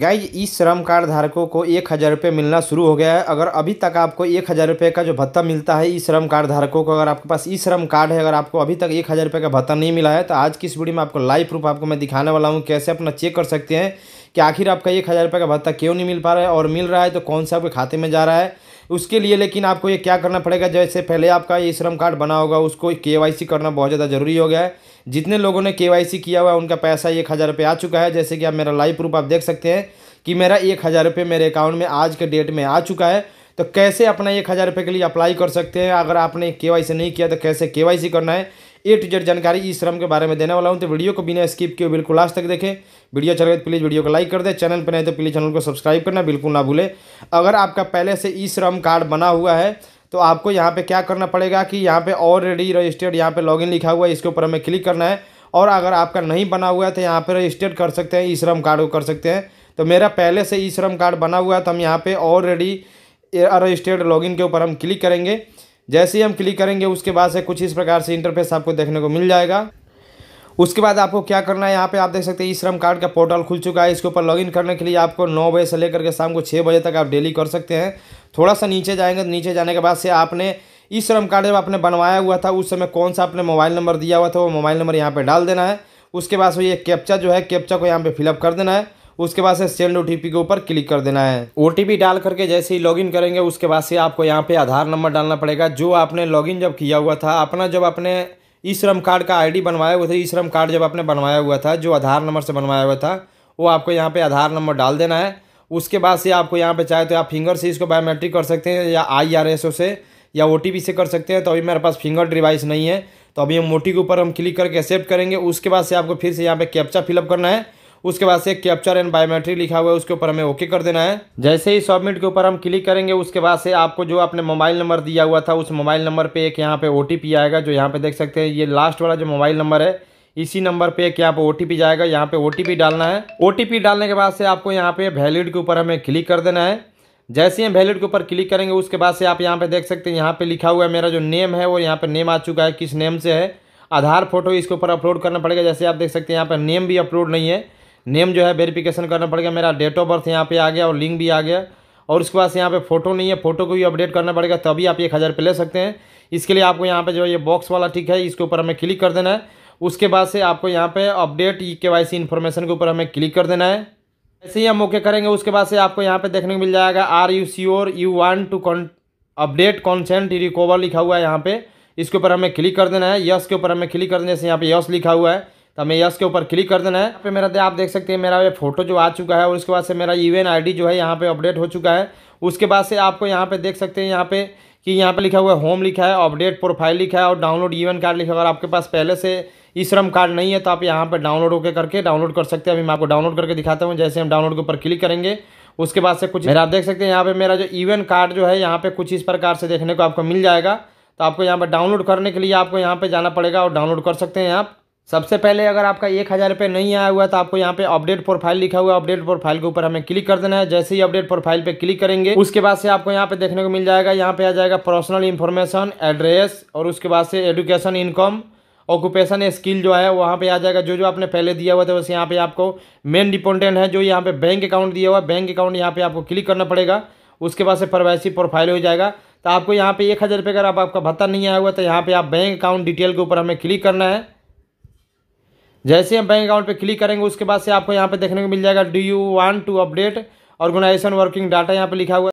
guys इस श्रम card धारकों को एक हज़ार रुपये मिलना शुरू हो गया है अगर अभी तक आपको एक हज़ार रुपये का जो भत्ता मिलता है ई श्रम कार्ड धारकों को अगर आपके पास ई श्रम कार्ड है अगर आपको अभी तक एक हज़ार रुपये का भत्ता नहीं मिला है तो आज की इस वीडियो में आपको लाइव प्रूफ आपको मैं दिखाने वाला हूँ कैसे अपना चेक कर सकते हैं कि आखिर आपका एक हज़ार रुपये का भत्ता क्यों नहीं मिल पा रहा है और मिल रहा है तो कौन सा आपके खाते में जा रहा है उसके लिए लेकिन आपको ये क्या करना पड़ेगा जैसे पहले आपका ये श्रम कार्ड बना होगा उसको के करना बहुत ज़्यादा ज़रूरी हो गया है जितने लोगों ने के किया हुआ है उनका पैसा एक हज़ार रुपये आ चुका है जैसे कि आप मेरा लाइव प्रूफ आप देख सकते हैं कि मेरा एक हज़ार रुपये मेरे अकाउंट में आज के डेट में आ चुका है तो कैसे अपना एक हज़ार रुपये के लिए अप्लाई कर सकते हैं अगर आपने के नहीं किया तो कैसे के करना है ए टू जेड जानकारी ई श्रम के बारे में देने वाला हूँ तो वीडियो को बिना स्किप किए बिल्कुल लास्ट तक देखें वीडियो चल अच्छा रही तो प्लीज़ वीडियो को लाइक कर दें चैनल पर नहीं तो प्लीज़ चैनल को सब्सक्राइब करना बिल्कुल ना भूलें अगर आपका पहले से ई श्रम कार्ड बना हुआ है तो आपको यहाँ पे क्या करना पड़ेगा कि यहाँ पे ऑलरेडी रजिस्टर्ड यहाँ पे लॉगिन लिखा हुआ है इसके ऊपर हमें क्लिक करना है और अगर आपका नहीं बना हुआ है तो यहाँ पे रजिस्टर्ड कर सकते हैं ई श्रम कार्ड को कर सकते हैं तो मेरा पहले से ई श्रम कार्ड बना हुआ है तो हम यहाँ पे ऑलरेडी रजिस्टर्ड लॉगिन के ऊपर हम क्लिक करेंगे जैसे ही हम क्लिक करेंगे उसके बाद से कुछ इस प्रकार से इंटरफेस आपको देखने को मिल जाएगा उसके बाद आपको क्या करना है यहाँ पे आप देख सकते हैं ई श्रम कार्ड का पोर्टल खुल चुका है इसके ऊपर लॉगिन करने के लिए आपको नौ बजे से लेकर के शाम को छः बजे तक आप डेली कर सकते हैं थोड़ा सा नीचे जाएंगे तो नीचे जाने के बाद से आपने ई श्रम कार्ड जब आपने बनवाया हुआ था उस समय कौन सा आपने मोबाइल नंबर दिया हुआ था वो मोबाइल नंबर यहाँ पर डाल देना है उसके बाद से ये कैप्चा जो है कैप्चा को यहाँ पर फिलअप कर देना है उसके बाद से सेंड ओ के ऊपर क्लिक कर देना है ओ डाल करके जैसे ही लॉगिन करेंगे उसके बाद से आपको यहाँ पे आधार नंबर डालना पड़ेगा जो आपने लॉगिन जब किया हुआ था अपना जब आपने ई श्रम कार्ड का आईडी बनवाया हुआ था ई श्रम कार्ड जब आपने बनवाया हुआ था जो आधार नंबर से बनवाया हुआ था वो आपको यहाँ पर आधार नंबर डाल देना है उसके बाद से आपको यहाँ पर चाहे तो आप फिंगर से इसको बायोमेट्रिक कर सकते हैं या आई आर एस ओ से या ओ से कर सकते हैं तो अभी मेरे पास फिंगर डिवाइस नहीं है तो अभी हम मोटी के ऊपर हम क्लिक करके एक्सेप्ट करेंगे उसके बाद से आपको फिर से यहाँ पर कैप्चा फिलअप करना है उसके बाद से कैप्चर एंड बायोमेट्रिक लिखा हुआ है उसके ऊपर हमें ओके कर देना है जैसे ही सबमिट के ऊपर हम क्लिक करेंगे उसके बाद से आपको जो आपने मोबाइल नंबर दिया हुआ था उस मोबाइल नंबर पर एक यहाँ पे ओ आएगा जो यहाँ पे देख सकते हैं ये लास्ट वाला जो मोबाइल नंबर है इसी नंबर पे एक यहाँ पे ओ जाएगा यहाँ पे ओ डालना है ओ डालने के बाद से आपको यहाँ पे वैलिड के ऊपर हमें क्लिक कर देना है जैसे ही वैलिड के ऊपर क्लिक करेंगे उसके बाद से आप यहाँ पे देख सकते हैं यहाँ पे लिखा हुआ है मेरा जो नेम है वो यहाँ पे नेम आ चुका है किस नेम से है आधार फोटो इसके ऊपर अपलोड करना पड़ेगा जैसे आप देख सकते हैं यहाँ पर नेम भी अपलोड नहीं है नेम जो है वेरिफिकेशन करना पड़ेगा मेरा डेट ऑफ बर्थ यहाँ पे आ गया और लिंक भी आ गया और उसके बाद यहाँ पे फोटो नहीं है फोटो को भी अपडेट करना पड़ेगा तभी आप एक हज़ार पे ले सकते हैं इसके लिए आपको यहाँ पे जो है ये बॉक्स वाला ठीक है इसके ऊपर हमें क्लिक कर देना है उसके बाद से आपको यहाँ पे अपडेट ई के वाई सी इन्फॉर्मेशन के ऊपर हमें क्लिक कर देना है ऐसे ही हम ओके करेंगे उसके बाद से आपको यहाँ पे देखने को मिल जाएगा R U or U one two update consent recover लिखा हुआ है यहाँ पर इसके ऊपर हमें क्लिक कर देना है यस के ऊपर हमें क्लिक कर देने से यहाँ पे यस लिखा हुआ है तो हमें यस के ऊपर क्लिक कर देना है यहाँ पे मेरा आप देख सकते हैं मेरा ये फोटो जो आ चुका है और उसके बाद से मेरा यूएन आईडी जो है यहाँ पे अपडेट हो चुका है उसके बाद से आपको यहाँ पे देख सकते हैं यहाँ पे कि यहाँ पे लिखा हुआ है होम लिखा है अपडेट प्रोफाइल लिखा है और डाउनलोड ईवन कार्ड लिखा है अगर आपके पास पहले से ई श्रम कार्ड नहीं है तो आप यहाँ पर डाउनलोड होकर करके डाउनलोड कर सकते हैं अभी मैं आपको डाउनलोड करके दिखाता हूँ जैसे हम डाउनलोड के ऊपर क्लिक करेंगे उसके बाद से कुछ आप देख सकते हैं यहाँ पे मेरा जो ईवन कार्ड जो है यहाँ पे कुछ इस प्रकार से देखने को आपको मिल जाएगा तो आपको यहाँ पर डाउनलोड करने के लिए आपको यहाँ पर जाना पड़ेगा और डाउनलोड कर सकते हैं आप सबसे पहले अगर आपका एक हज़ार रुपये नहीं आया हुआ है तो आपको यहाँ पे अपडेट प्रोफाइल लिखा हुआ है अपडेट प्रोफाइल के ऊपर हमें क्लिक कर देना है जैसे ही अपडेट प्रोफाइल पे क्लिक करेंगे उसके बाद से आपको यहाँ पे देखने को मिल जाएगा यहाँ पे आ जाएगा पर्सनल इन्फॉर्मेशन एड्रेस और उसके बाद से एडुकेशन इनकम ऑक्यूपेशन स्किल जो है वहाँ पर आ जाएगा जो जो आपने पहले दिया हुआ था वैसे यहाँ पर आपको मेन डिपोर्टेंट है जो यहाँ पर बैंक अकाउंट दिया हुआ है बैंक अकाउंट यहाँ पे आपको क्लिक करना पड़ेगा उसके बाद से प्रवासी प्रोफाइल हो जाएगा तो आपको यहाँ पे एक हज़ार रुपये अगर आप आपका भत्ता नहीं आया हुआ तो यहाँ पे आप बैंक अकाउंट डिटेल के ऊपर हमें क्लिक करना है जैसे हम बैंक अकाउंट पे क्लिक करेंगे उसके बाद से आपको यहाँ पे देखने को मिल जाएगा do you want to update organisation working data यहाँ पे लिखा हुआ